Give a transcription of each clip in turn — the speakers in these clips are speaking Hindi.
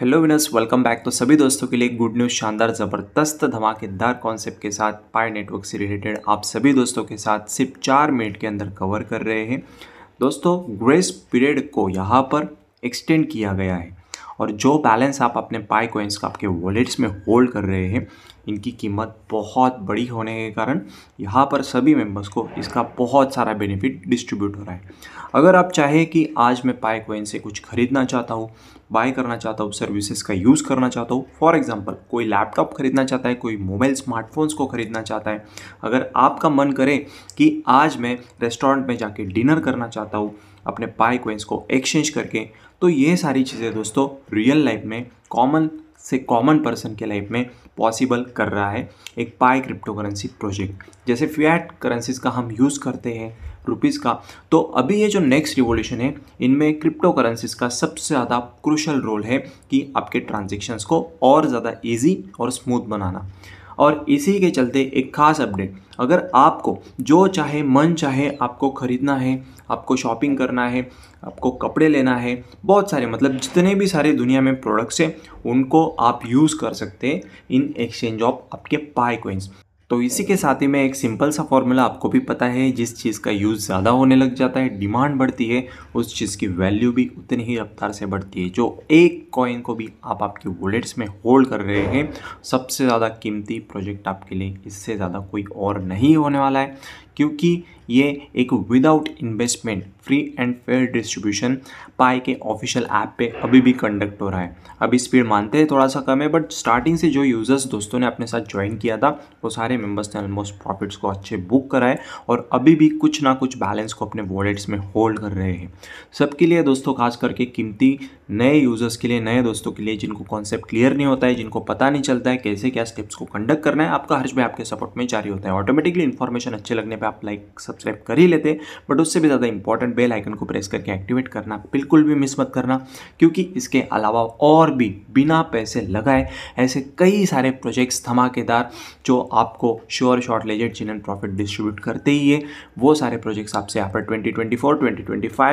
हेलो विनर्स वेलकम बैक तो सभी दोस्तों के लिए गुड न्यूज़ शानदार ज़बरदस्त धमाकेदार कॉन्सेप्ट के साथ पाई नेटवर्क से रिलेटेड आप सभी दोस्तों के साथ सिर्फ चार मिनट के अंदर कवर कर रहे हैं दोस्तों ग्रेस पीरियड को यहाँ पर एक्सटेंड किया गया है और जो बैलेंस आप अपने पाई कोइंस का आपके वॉलेट्स में होल्ड कर रहे हैं इनकी कीमत बहुत बड़ी होने के कारण यहाँ पर सभी मेंबर्स को इसका बहुत सारा बेनिफिट डिस्ट्रीब्यूट हो रहा है अगर आप चाहें कि आज मैं पाई कोइन से कुछ खरीदना चाहता हूँ बाय करना चाहता हूँ सर्विसेज का यूज़ करना चाहता हूँ फॉर एग्जांपल कोई लैपटॉप खरीदना चाहता है कोई मोबाइल स्मार्टफोन्स को खरीदना चाहता है अगर आपका मन करे कि आज मैं रेस्टोरेंट में जाके डिनर करना चाहता हूँ अपने पाई कोइंस को एक्सचेंज करके तो ये सारी चीज़ें दोस्तों रियल लाइफ में कॉमन से कॉमन पर्सन के लाइफ में पॉसिबल कर रहा है एक पाई क्रिप्टो करेंसी प्रोजेक्ट जैसे फ्लैट करेंसीज का हम यूज़ करते हैं रुपीज़ का तो अभी ये जो नेक्स्ट रिवोल्यूशन है इनमें क्रिप्टो करेंसीज का सबसे ज़्यादा क्रूशल रोल है कि आपके ट्रांजेक्शन्स को और ज़्यादा ईजी और स्मूथ बनाना और इसी के चलते एक खास अपडेट अगर आपको जो चाहे मन चाहे आपको ख़रीदना है आपको शॉपिंग करना है आपको कपड़े लेना है बहुत सारे मतलब जितने भी सारे दुनिया में प्रोडक्ट्स हैं उनको आप यूज़ कर सकते हैं इन एक्सचेंज ऑफ आपके पाई कोइंस तो इसी के साथ ही में एक सिंपल सा फॉर्मूला आपको भी पता है जिस चीज़ का यूज़ ज़्यादा होने लग जाता है डिमांड बढ़ती है उस चीज़ की वैल्यू भी उतनी ही रफ्तार से बढ़ती है जो एक कॉइन को भी आप आपके वॉलेट्स में होल्ड कर रहे हैं सबसे ज़्यादा कीमती प्रोजेक्ट आपके लिए इससे ज़्यादा कोई और नहीं होने वाला है क्योंकि ये एक without investment free and fair distribution Pi के ऑफिशियल ऐप पे अभी भी कंडक्ट हो रहा है अभी स्पीड मानते हैं थोड़ा सा कम है बट स्टार्टिंग से जो यूज़र्स दोस्तों ने अपने साथ ज्वाइन किया था वो सारे मेंबर्स ने ऑलमोस्ट प्रॉफिट्स को अच्छे बुक कराए और अभी भी कुछ ना कुछ बैलेंस को अपने वॉलेट्स में होल्ड कर रहे हैं सबके लिए दोस्तों खास करके कीमती नए यूज़र्स के लिए नए दोस्तों के लिए जिनको कॉन्सेप्ट क्लियर नहीं होता है जिनको पता नहीं चलता है कैसे क्या स्टेप्स को कंडक्ट करना है आपका हर्ष भी आपके सपोर्ट में जारी होता है ऑटोमेटिकली इन्फॉर्मेशन अच्छे लगने पर पे आप लाइक सब्सक्राइब कर ही लेते बट उससे भी ज़्यादा इंपॉर्टेंट बेल आइकन को प्रेस करके एक्टिवेट करना बिल्कुल भी मिस मत करना क्योंकि इसके अलावा और भी बिना पैसे लगाए ऐसे कई सारे प्रोजेक्ट्स धमाकेदार जो आपको श्योर शॉर्ट लेजेड एंड प्रॉफिट डिस्ट्रीब्यूट करते ही है वो सारे प्रोजेक्ट्स आपसे यहाँ पर ट्वेंटी ट्वेंटी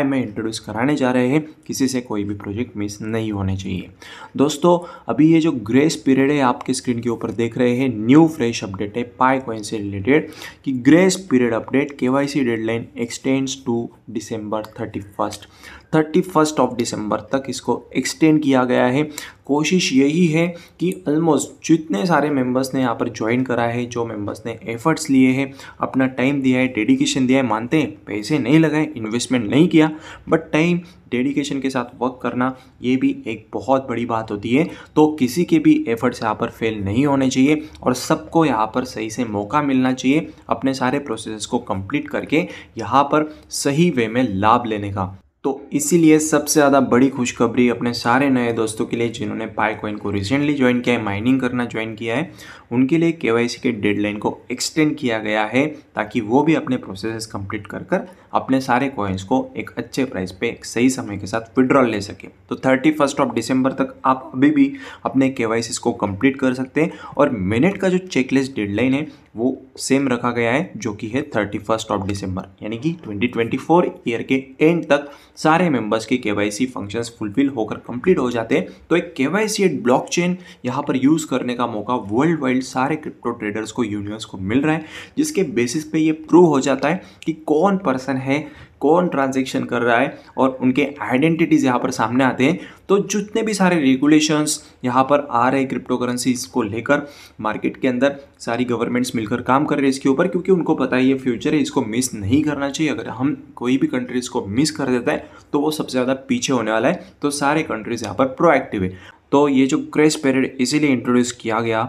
में इंट्रोड्यूस कराने जा रहे हैं किसी से कोई भी प्रोजेक्ट मिस नहीं होने चाहिए दोस्तों अभी ये जो ग्रेस पीरियड है आपके स्क्रीन के ऊपर देख रहे हैं न्यू फ्रेश अपडेट है पाई कॉइन से रिलेटेड कि grace period period update KYC deadline extends to December 31st thirty first of दिसंबर तक इसको एक्सटेंड किया गया है कोशिश यही है कि ऑलमोस्ट जितने सारे मेंबर्स ने यहाँ पर ज्वाइन करा है जो मेंबर्स ने एफर्ट्स लिए हैं अपना टाइम दिया है डेडिकेशन दिया है मानते हैं पैसे नहीं लगाए इन्वेस्टमेंट नहीं किया बट टाइम डेडिकेशन के साथ वर्क करना ये भी एक बहुत बड़ी बात होती है तो किसी के भी एफर्ट्स यहाँ पर फेल नहीं होने चाहिए और सबको यहाँ पर सही से मौका मिलना चाहिए अपने सारे प्रोसेस को कंप्लीट करके यहाँ पर सही वे में लाभ लेने का तो इसीलिए सबसे ज़्यादा बड़ी खुशखबरी अपने सारे नए दोस्तों के लिए जिन्होंने पाइकॉइन को रिसेंटली ज्वाइन किया है माइनिंग करना ज्वाइन किया है उनके लिए के के डेडलाइन को एक्सटेंड किया गया है ताकि वो भी अपने प्रोसेस कंप्लीट कर कर अपने सारे कॉइन्स को एक अच्छे प्राइस पे एक सही समय के साथ विड्रॉल ले सके तो थर्टी फर्स्ट ऑफ डिसम्बर तक आप अभी भी अपने के को कंप्लीट कर सकते हैं और मिनट का जो चेकलिस्ट डेडलाइन है वो सेम रखा गया है जो कि है थर्टी फर्स्ट ऑफ डिसम्बर यानी कि 2024 ईयर के एंड तक सारे मेंबर्स के केवाईसी फंक्शंस फुलफिल होकर कंप्लीट हो जाते हैं तो एक केवाईसी चेन यहाँ पर यूज़ करने का मौका वर्ल्ड वाइड ट्रेड सारे क्रिप्टो ट्रेडर्स को यूनिवर्स को मिल रहा है जिसके बेसिस पे ये प्रूव हो जाता है कि कौन पर्सन है कौन ट्रांजेक्शन कर रहा है और उनके आइडेंटिटीज़ यहाँ पर सामने आते हैं तो जितने भी सारे रेगुलेशंस यहाँ पर आ रहे क्रिप्टो करेंसीज को लेकर मार्केट के अंदर सारी गवर्नमेंट्स मिलकर काम कर रहे हैं इसके ऊपर क्योंकि उनको पता है ये फ्यूचर है इसको मिस नहीं करना चाहिए अगर हम कोई भी कंट्रीज़ को मिस कर देता है तो वो सबसे ज़्यादा पीछे होने वाला है तो सारे कंट्रीज़ यहाँ पर प्रोएक्टिव है तो ये जो क्रेश पीरियड इसीलिए इंट्रोड्यूस किया गया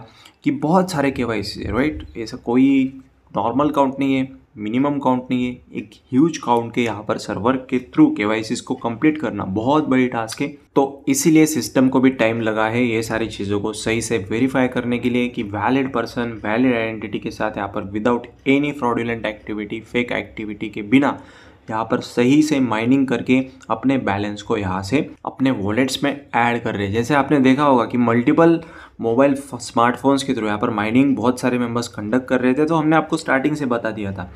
कि बहुत सारे के वाई सी राइट ऐसा कोई नॉर्मल काउंट नहीं है मिनिमम काउंट नहीं है एक ह्यूज काउंट के यहाँ पर सर्वर के थ्रू के को कंप्लीट करना बहुत बड़ी टास्क है तो इसीलिए सिस्टम को भी टाइम लगा है ये सारी चीज़ों को सही से वेरीफाई करने के लिए कि वैलिड पर्सन वैलिड आइडेंटिटी के साथ यहाँ पर without any fraudulent activity fake activity के बिना यहाँ पर सही से माइनिंग करके अपने बैलेंस को यहाँ से अपने वॉलेट्स में ऐड कर रहे हैं जैसे आपने देखा होगा कि मल्टीपल मोबाइल स्मार्टफोन्स के थ्रू यहाँ पर माइनिंग बहुत सारे मेंबर्स कंडक्ट कर रहे थे तो हमने आपको स्टार्टिंग से बता दिया था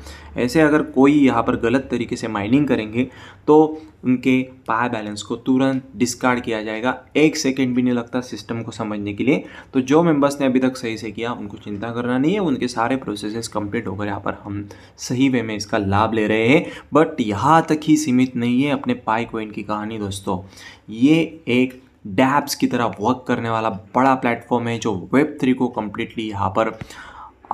ऐसे अगर कोई यहाँ पर गलत तरीके से माइनिंग करेंगे तो उनके पाए बैलेंस को तुरंत डिस्कार्ड किया जाएगा एक सेकेंड भी नहीं लगता सिस्टम को समझने के लिए तो जो मेंबर्स ने अभी तक सही से किया उनको चिंता करना नहीं है उनके सारे प्रोसेसेस कंप्लीट होकर यहाँ पर हम सही वे में इसका लाभ ले रहे हैं बट यहाँ तक ही सीमित नहीं है अपने पाई कोइन की कहानी दोस्तों ये एक डैप्स की तरह वर्क करने वाला बड़ा प्लेटफॉर्म है जो वेब थ्री को कम्प्लीटली यहाँ पर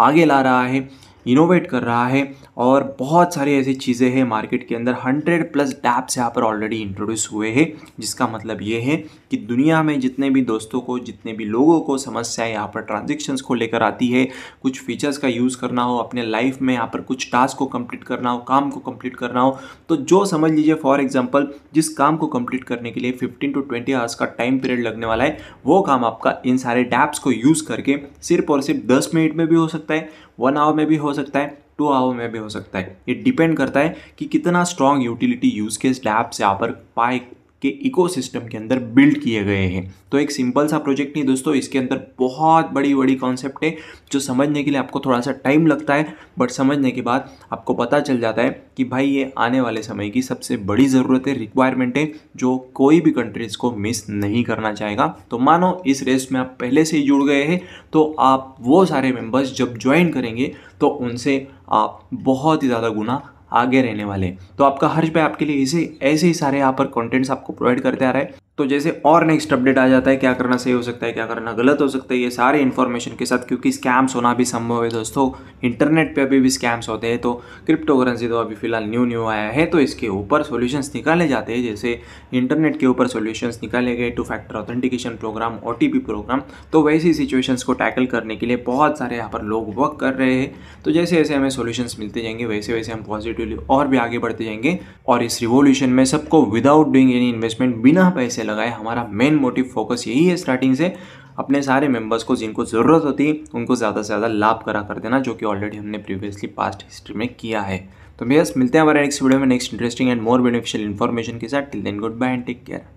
आगे ला रहा है इनोवेट कर रहा है और बहुत सारी ऐसी चीज़ें हैं मार्केट के अंदर हंड्रेड प्लस डैप्स यहाँ पर ऑलरेडी इंट्रोड्यूस हुए हैं जिसका मतलब ये है कि दुनिया में जितने भी दोस्तों को जितने भी लोगों को समस्याएं यहाँ पर ट्रांजेक्शन्स को लेकर आती है कुछ फीचर्स का यूज़ करना हो अपने लाइफ में यहाँ पर कुछ टास्क को कम्प्लीट करना हो काम को कंप्लीट करना हो तो जो समझ लीजिए फॉर एग्जाम्पल जिस काम को कम्प्लीट करने के लिए फिफ्टीन टू ट्वेंटी आवर्स का टाइम पीरियड लगने वाला है वो काम आपका इन सारे डैप्स को यूज़ करके सिर्फ और सिर्फ दस मिनट में भी हो सकता है वन आवर में भी हो सकता है टू आवर में भी हो सकता है ये डिपेंड करता है कि कितना strong utility use case dApp से यहाँ पर पाए के इकोसिस्टम के अंदर बिल्ड किए गए हैं तो एक सिंपल सा प्रोजेक्ट नहीं दोस्तों इसके अंदर बहुत बड़ी बड़ी कॉन्सेप्ट है जो समझने के लिए आपको थोड़ा सा टाइम लगता है बट समझने के बाद आपको पता चल जाता है कि भाई ये आने वाले समय की सबसे बड़ी ज़रूरत है रिक्वायरमेंट है जो कोई भी कंट्रीज़ को मिस नहीं करना चाहेगा तो मानो इस रेस में आप पहले से ही जुड़ गए हैं तो आप वो सारे मेम्बर्स जब ज्वाइन करेंगे तो उनसे आप बहुत ही ज़्यादा गुना आगे रहने वाले हैं तो आपका हर्ष भाई आपके लिए इसे ऐसे ही सारे यहाँ पर कंटेंट्स आपको प्रोवाइड करते आ रहा है तो जैसे और नेक्स्ट अपडेट आ जाता है क्या करना सही हो सकता है क्या करना गलत हो सकता है ये सारे इन्फॉर्मेशन के साथ क्योंकि स्कैम्स होना भी संभव है दोस्तों इंटरनेट पे अभी भी स्कैम्स होते हैं तो क्रिप्टो करेंसी तो अभी फिलहाल न्यू न्यू आया है तो इसके ऊपर सोल्यूशंस निकाले जाते हैं जैसे इंटरनेट के ऊपर सोल्यूशंस निकाले गए टू फैक्टर ऑथेंटिकेशन प्रोग्राम ओ प्रोग्राम तो वैसी सिचुएशंस को टैकल करने के लिए बहुत सारे यहाँ पर लोग वर्क कर रहे हैं तो जैसे जैसे हमें सोल्यूशंस मिलते जाएंगे वैसे वैसे हम पॉजिटिवली और भी आगे बढ़ते जाएंगे और इस रिवोल्यूशन में सबको विदाउट डूइंग एनी इन्वेस्टमेंट बिना पैसे लगाए हमारा मेन मोटिव फोकस यही है स्टार्टिंग से अपने सारे मेंबर्स को जिनको ज़रूरत होती उनको ज़्यादा से ज़्यादा लाभ करा कर देना जो कि ऑलरेडी हमने प्रीवियसली पास्ट हिस्ट्री में किया है तो भैया मिलते हैं हमारे नेक्स्ट वीडियो में next interesting and more beneficial information के साथ till then good bye and take care